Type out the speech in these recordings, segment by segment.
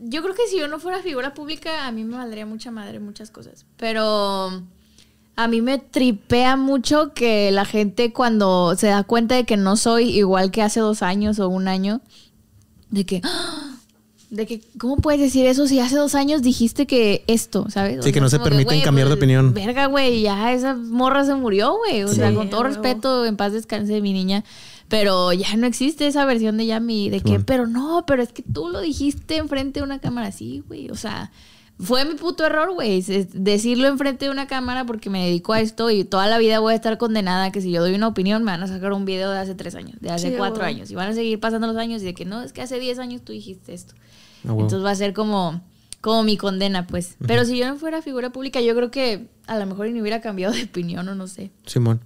yo creo que si yo no fuera figura pública, a mí me valdría mucha madre muchas cosas. Pero a mí me tripea mucho que la gente cuando se da cuenta de que no soy igual que hace dos años o un año, de que ¡Ah! De que, ¿cómo puedes decir eso si hace dos años dijiste que esto, ¿sabes? Sí, que no se permiten cambiar de pues, opinión. Verga, güey, ya esa morra se murió, güey. O sea, con todo respeto, en paz descanse mi niña. Pero ya no existe esa versión de ya mi, de que, pero no, pero es que tú lo dijiste enfrente de una cámara Sí, güey. O sea, fue mi puto error, güey. Decirlo enfrente de una cámara porque me dedico a esto y toda la vida voy a estar condenada que si yo doy una opinión me van a sacar un video de hace tres años, de hace cuatro años. Y van a seguir pasando los años y de que no, es que hace diez años tú dijiste esto. Ah, Entonces va a ser como, como mi condena, pues. Pero si yo no fuera figura pública, yo creo que a lo mejor ni hubiera cambiado de opinión o no sé. Simón.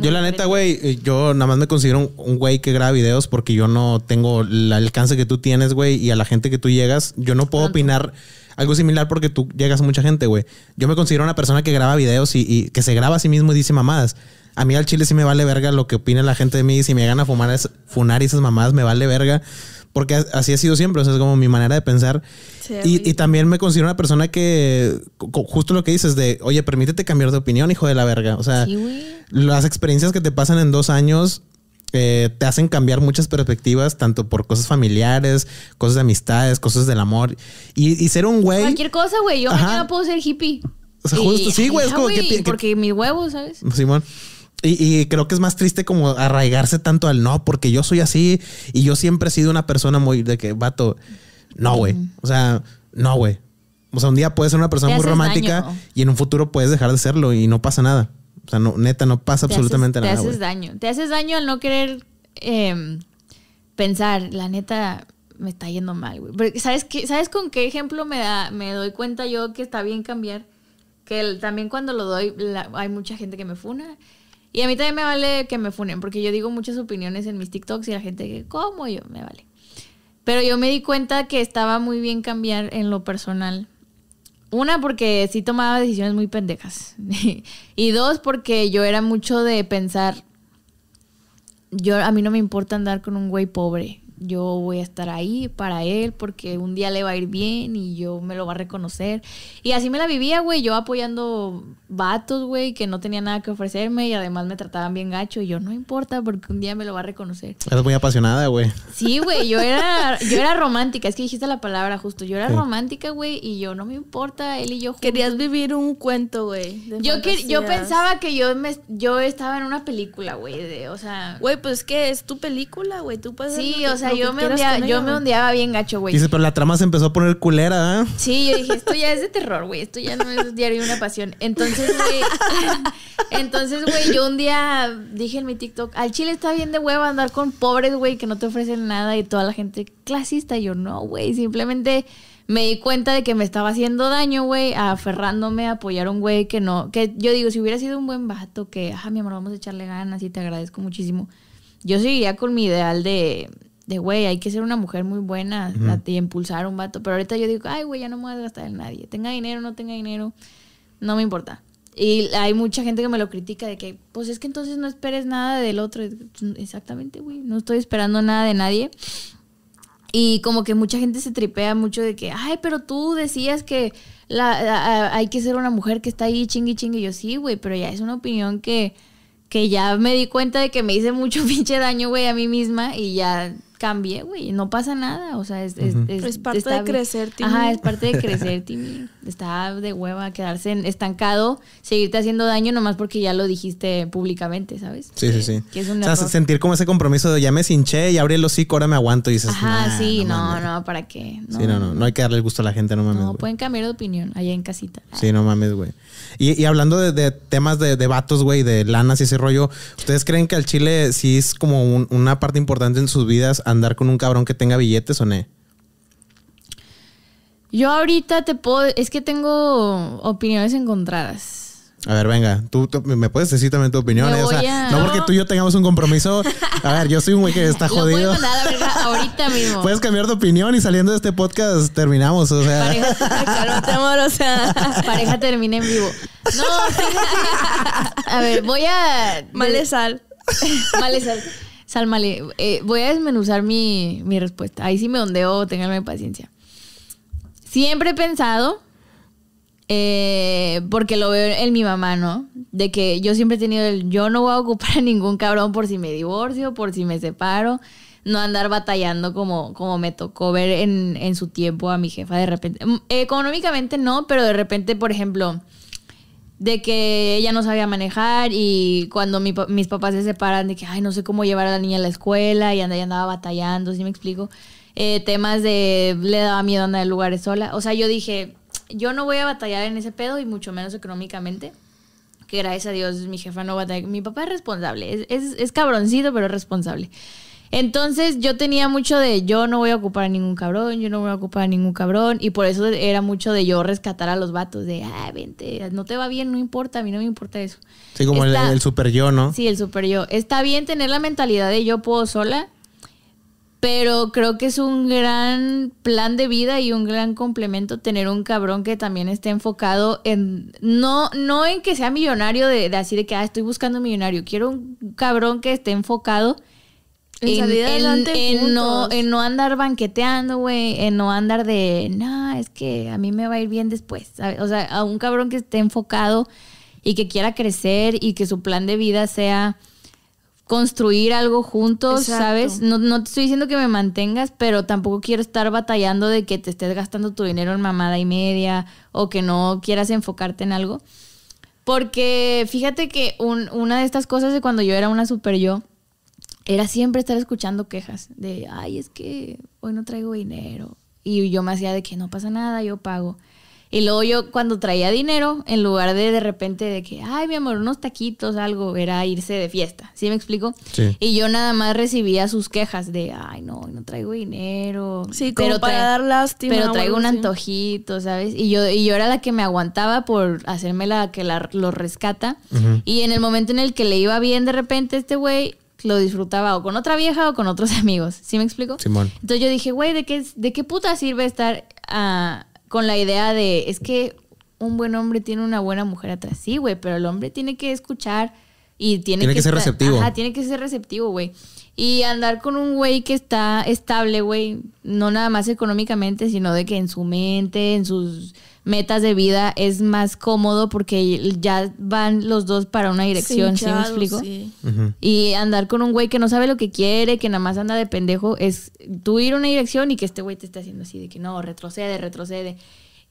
Yo la neta, güey, eh, yo nada más me considero un güey que graba videos porque yo no tengo el alcance que tú tienes, güey, y a la gente que tú llegas, yo no puedo opinar algo similar porque tú llegas a mucha gente, güey. Yo me considero una persona que graba videos y, que se graba a sí mismo y dice mamadas. A mí al chile sí me vale verga lo que opina la gente de mí. Si me llegan a fumar, es, funar y esas mamadas me vale verga. Porque así ha sido siempre, o sea, es como mi manera de pensar. y, también me considero una persona que, justo lo que dices de, oye, permítete cambiar de opinión, hijo de la verga. O sea, las experiencias que te pasan en dos años eh, te hacen cambiar muchas perspectivas, tanto por cosas familiares, cosas de amistades, cosas del amor. Y, ser un güey... Cualquier cosa, güey. Yo mañana puedo ser hippie. O sea, justo, sí, güey. Es como que, porque mis huevos, ¿sabes? Simón. Y, creo que es más triste como arraigarse tanto al no, porque yo soy así y yo siempre he sido una persona muy de que, vato, no, güey. O sea, no, güey. O sea, un día puedes ser una persona muy romántica y en un futuro puedes dejar de serlo y no pasa nada. O sea, no, neta, no pasa absolutamente nada. Te haces daño. Te haces daño al no querer em, pensar, la neta, me está yendo mal, güey. ¿sabes, ¿Sabes con qué ejemplo me, da, me doy cuenta yo que está bien cambiar? Que también cuando lo doy, hay mucha gente que me funa y a mí también me vale que me funen, porque yo digo muchas opiniones en mis TikToks y la gente que, ¿cómo? Yo, me vale. Pero yo me di cuenta que estaba muy bien cambiar en lo personal. Una, porque sí tomaba decisiones muy pendejas. y dos, porque yo era mucho de pensar, yo a mí no me importa andar con un güey pobre yo voy a estar ahí para él porque un día le va a ir bien y yo me lo va a reconocer. Y así me la vivía, güey, yo apoyando vatos, güey, que no tenía nada que ofrecerme y además me trataban bien gacho y yo no importa porque un día me lo va a reconocer. Eres muy apasionada, güey. Sí, güey, yo era yo era romántica, es que dijiste la palabra justo, yo era romántica, güey, y yo no me importa, él y yo Querías vivir un cuento, güey. Yo yo pensaba que yo me yo estaba en una película, güey, o sea, güey, pues es que es tu película, güey, tú puedes Sí, o sea, sea, yo me, hundeaba, yo me bien gacho, güey. dice pero la trama se empezó a poner culera, ¿eh? Sí, yo dije, esto ya es de terror, güey. Esto ya no es diario de una pasión. Entonces, güey. entonces, güey, yo un día dije en mi TikTok, al chile está bien de hueva andar con pobres, güey, que no te ofrecen nada y toda la gente clasista. yo, no, güey. Simplemente me di cuenta de que me estaba haciendo daño, güey, aferrándome a apoyar a un güey que no, que yo digo, si hubiera sido un buen vato, que, ajá, mi amor, vamos a echarle ganas y te agradezco muchísimo. Yo seguiría con mi ideal de, de, güey, hay que ser una mujer muy buena y impulsar un vato. Pero ahorita yo digo, ay, güey, ya no me voy a gastar en nadie. Tenga dinero, no tenga dinero, no me importa. Y hay mucha gente que me lo critica de que, pues es que entonces no esperes nada del otro. Pues, exactamente, güey, no estoy esperando nada de nadie. Y como que mucha gente se tripea mucho de que, ay, pero tú decías que hay que ser una mujer que está ahí chingui y Yo sí, güey, pero ya es una opinión que, que ya me di cuenta de que me hice mucho pinche daño, güey, a mí misma y ya Cambie güey, no pasa nada, o sea, es, es, parte de crecer, Timmy. Ajá, es parte de crecer, Timmy. Está de hueva quedarse estancado, seguirte haciendo daño nomás porque ya lo dijiste públicamente, ¿sabes? Sí, sí, sí. sentir como ese compromiso de ya me cinché y abrí el hocico, ahora me aguanto y dices, Ajá, sí, no, no, ¿para qué? No, sí, no, no, no hay que darle el gusto a la gente, no mames. No, pueden cambiar de opinión allá en casita. Sí, no mames, güey. Y, hablando de, temas de, de güey, de lanas y ese rollo, ¿ustedes creen que al Chile sí es como una parte importante en sus vidas andar con un cabrón que tenga billetes o no? Yo ahorita te puedo, es que tengo opiniones encontradas. A ver, venga, tú, me puedes decir también tu opinión. No porque tú y yo tengamos un compromiso. A ver, yo soy un güey que está jodido. No, mandar, nada ahorita mismo. Puedes cambiar de opinión y saliendo de este podcast terminamos. O sea, pareja, amor, o sea, pareja termina en vivo. No, a ver, voy a. Male sal. sal. Eh, voy a desmenuzar mi, mi respuesta. Ahí sí me ondeo, ténganme paciencia. Siempre he pensado eh, porque lo veo en mi mamá, ¿no? De que yo siempre he tenido el yo no voy a ocupar a ningún cabrón por si me divorcio, por si me separo, no andar batallando como, como me tocó ver en, su tiempo a mi jefa de repente. Mm, económicamente no, pero de repente, por ejemplo, de que ella no sabía manejar y cuando mis papás se separan, de que, ay, no sé cómo llevar a la niña a la escuela y andaba, andaba batallando, si ¿sí me explico. Eh, temas de le daba miedo andar en lugares sola. O sea, yo dije, yo no voy a batallar en ese pedo y mucho menos económicamente. Que gracias a Dios mi jefa no batalla. Mi papá es responsable. Es, es, cabroncito, pero es responsable. Entonces yo tenía mucho de yo no voy a ocupar a ningún cabrón, yo no voy a ocupar a ningún cabrón. Y por eso era mucho de yo rescatar a los vatos, de, ah, vente, no te va bien, no importa, a mí no me importa eso. Sí, como el, el, super yo, ¿no? Sí, el super yo. Está bien tener la mentalidad de yo puedo sola, pero creo que es un gran plan de vida y un gran complemento tener un cabrón que también esté enfocado en, no, no en que sea millonario de, así de que, ah, estoy buscando un millonario, quiero un cabrón que esté enfocado en, no, no andar banqueteando, güey, en no andar de, no, es que a mí me va a ir bien después, o sea, a un cabrón que esté enfocado y que quiera crecer y que su plan de vida sea construir algo juntos, ¿sabes? No, te estoy diciendo que me mantengas, pero tampoco quiero estar batallando de que te estés gastando tu dinero en mamada y media o que no quieras enfocarte en algo. Porque fíjate que una de estas cosas de cuando yo era una super yo, era siempre estar escuchando quejas de, ay, es que hoy no traigo dinero. Y yo me hacía de que no pasa nada, yo pago. Y luego yo cuando traía dinero, en lugar de de repente de que, ay, mi amor, unos taquitos, algo, era irse de fiesta. ¿Sí me explico? Sí. Y yo nada más recibía sus quejas de, ay, no, no traigo dinero. Sí, como para dar lástima. Pero traigo un antojito, ¿sabes? Y yo, y yo era la que me aguantaba por hacerme la que la, lo rescata. Y en el momento en el que le iba bien de repente este güey, lo disfrutaba o con otra vieja o con otros amigos. ¿Sí me explico? Simón. Entonces yo dije, güey, ¿de qué, ¿de qué puta sirve estar... a ah, con la idea de, es que un buen hombre tiene una buena mujer atrás. Sí, güey, pero el hombre tiene que escuchar y tiene, que, ser receptivo. tiene que ser receptivo, güey. Y andar con un güey que está estable, güey, no nada más económicamente, sino de que en su mente, en sus metas de vida es más cómodo porque ya van los dos para una dirección, ¿sí, me explico? Y andar con un güey que no sabe lo que quiere, que nada más anda de pendejo, es tú ir a una dirección y que este güey te esté haciendo así de que no, retrocede, retrocede.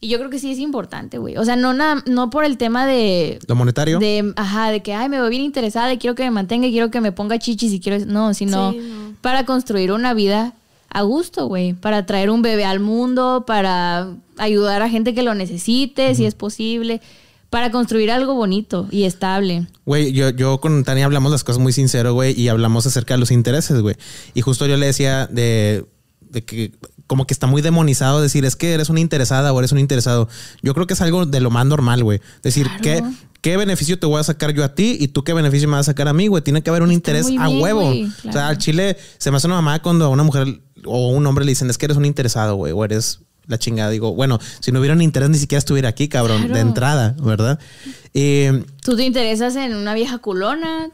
Y yo creo que sí es importante, güey. O sea, no, no por el tema de... Lo monetario. De, ajá, de que, ay, me veo bien interesada y quiero que me mantenga y quiero que me ponga chichis y quiero... No, sino para construir una vida a gusto, güey, para traer un bebé al mundo, para ayudar a gente que lo necesite, si es posible, para construir algo bonito y estable. Güey, yo, yo con Tania hablamos las cosas muy sincero, güey, y hablamos acerca de los intereses, güey. Y justo yo le decía de, de que como que está muy demonizado decir es que eres una interesada o eres un interesado. Yo creo que es algo de lo más normal, güey. Decir que ¿qué beneficio te voy a sacar yo a ti y tú qué beneficio me vas a sacar a mí, güey? Tiene que haber un interés a huevo. O sea, al chile se me hace una mamá cuando a una mujer o un hombre le dicen, es que eres un interesado, güey, o eres la chingada. Digo, bueno, si no hubiera un interés, ni siquiera estuviera aquí, cabrón, de entrada, ¿verdad? Eh, tú te interesas en una vieja culona.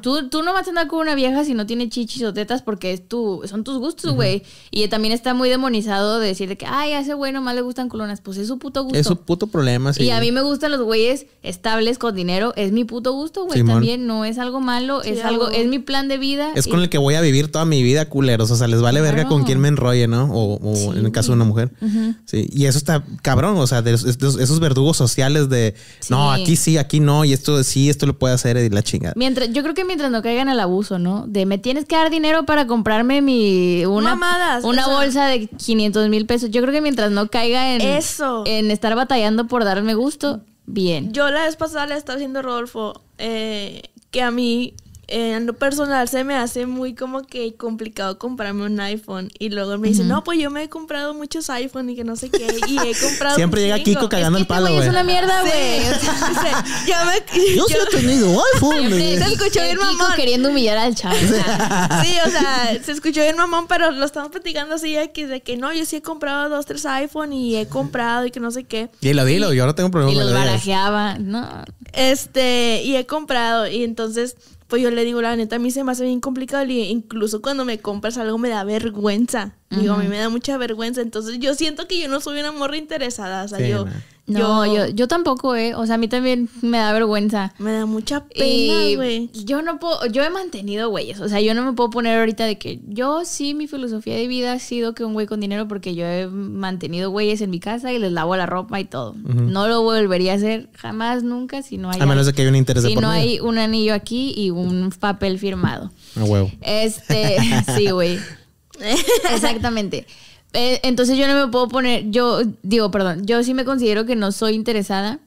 tú, no vas a andar con una vieja si no tiene chichis o tetas porque es son tus gustos, güey. Y también está muy demonizado de decir que, ay, a ese güey le gustan culonas. Pues es su puto gusto. Es su puto problema, sí. Y a mí me gustan los güeyes estables con dinero. Es mi puto gusto, güey. También no es algo malo. es algo, es mi plan de vida. Es con el que voy a vivir toda mi vida, culeros. O sea, les vale verga con quien me enrolle, ¿no? O, en el caso de una mujer. Sí. Y eso está cabrón. O sea, esos verdugos sociales de, no, aquí sí, aquí no, y esto sí, esto lo puede hacer y la chingada. Mientras, yo creo que mientras no caigan el abuso, ¿no? De me tienes que dar dinero para comprarme mi una, una bolsa de 500 mil pesos. Yo creo que mientras no caiga en, eso. en estar batallando por darme gusto, bien. Yo la vez pasada le estaba diciendo Rodolfo eh, que a mí en lo personal se me hace muy como que complicado comprarme un iPhone. Y luego me dicen, no, pues yo me he comprado muchos iPhone y que no sé qué. Y he comprado. Siempre llega Kiko cagando el este palo, güey. Es una mierda, güey. Sí. yo sí he tenido iPhone, güey. Se escuchó bien mamón. Kiko queriendo humillar al chavo. Sí. o sea, se escuchó bien mamón, pero lo estamos platicando así de que, de que no, yo sí he comprado dos, tres iPhone y he comprado y que no sé qué. Y lo dilo, yo ahora tengo problema. Y lo barajeaba, no. Este, y he comprado. Y entonces pues yo le digo, la neta, a mí se me hace bien complicado y incluso cuando me compras algo me da vergüenza. Digo, a mí me da mucha vergüenza. Entonces, yo siento que yo no soy una morra interesada. O sea, yo, no. yo, yo. tampoco, ¿eh? O sea, a mí también me da vergüenza. Me da mucha pena, güey. Yo no puedo. Yo he mantenido güeyes. O sea, yo no me puedo poner ahorita de que yo sí, mi filosofía de vida ha sido que un güey con dinero, porque yo he mantenido güeyes en mi casa y les lavo la ropa y todo. No lo volvería a hacer jamás, nunca, si no hay. A menos de que hay un interés de Si no hay un anillo aquí y un papel firmado. A huevo. Este, sí, güey. Exactamente. Eh, entonces yo no me puedo poner, yo digo, perdón, yo sí me considero que no soy interesada,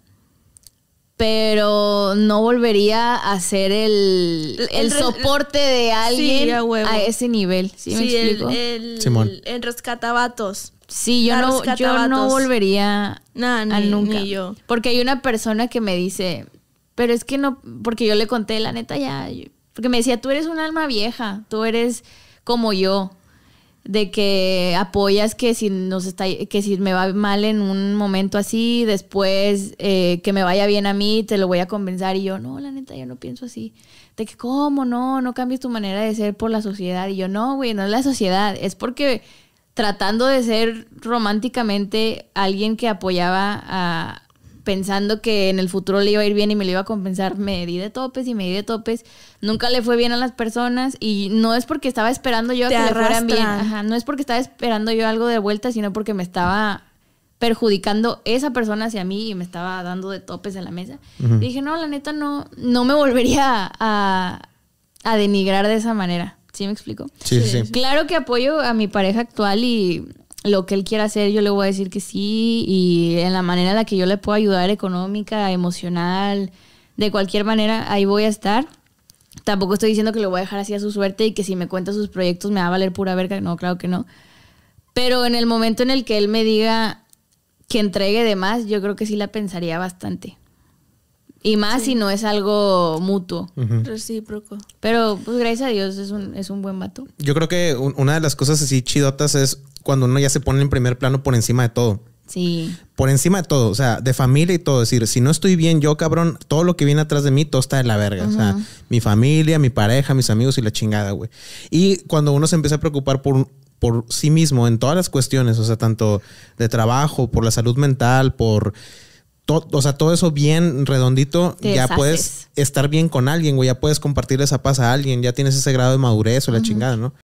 pero no volvería a ser el, soporte de alguien a, ese nivel. ¿Sí, me explico? El, Simón. rescatabatos. Sí, yo no, yo no volvería al nunca. Porque hay una persona que me dice, pero es que no, porque yo le conté, la neta ya, porque me decía, tú eres un alma vieja, tú eres como yo, de que apoyas que si nos está que si me va mal en un momento así después eh, que me vaya bien a mí te lo voy a convencer. y yo no la neta yo no pienso así de que cómo no no cambies tu manera de ser por la sociedad y yo no güey no es la sociedad es porque tratando de ser románticamente alguien que apoyaba a, pensando que en el futuro le iba a ir bien y me lo iba a compensar, me di de topes y me di de topes. Nunca le fue bien a las personas y no es porque estaba esperando yo a que le fueran bien. Ajá, no es porque estaba esperando yo algo de vuelta, sino porque me estaba perjudicando esa persona hacia mí y me estaba dando de topes en la mesa. dije, no, la neta no, no me volvería a, a denigrar de esa manera. ¿Sí me explico? sí. Claro que apoyo a mi pareja actual y lo que él quiera hacer, yo le voy a decir que sí y en la manera en la que yo le puedo ayudar económica, emocional, de cualquier manera, ahí voy a estar. Tampoco estoy diciendo que lo voy a dejar así a su suerte y que si me cuenta sus proyectos me va a valer pura verga, no, claro que no. Pero en el momento en el que él me diga que entregue de más, yo creo que sí la pensaría bastante. Y más si no es algo mutuo. Recíproco. Pero pues gracias a Dios es un, es un buen vato. Yo creo que una de las cosas así chidotas es cuando uno ya se pone en primer plano por encima de todo. Sí. Por encima de todo, o sea, de familia y todo. Es decir, si no estoy bien yo, cabrón, todo lo que viene atrás de mí, todo está de la verga. O sea, mi familia, mi pareja, mis amigos y la chingada, güey. Y cuando uno se empieza a preocupar por, por sí mismo en todas las cuestiones, o sea, tanto de trabajo, por la salud mental, por o sea, todo eso bien redondito, ya puedes estar bien con alguien, o ya puedes compartir esa paz a alguien, ya tienes ese grado de madurez o la chingada, ¿no?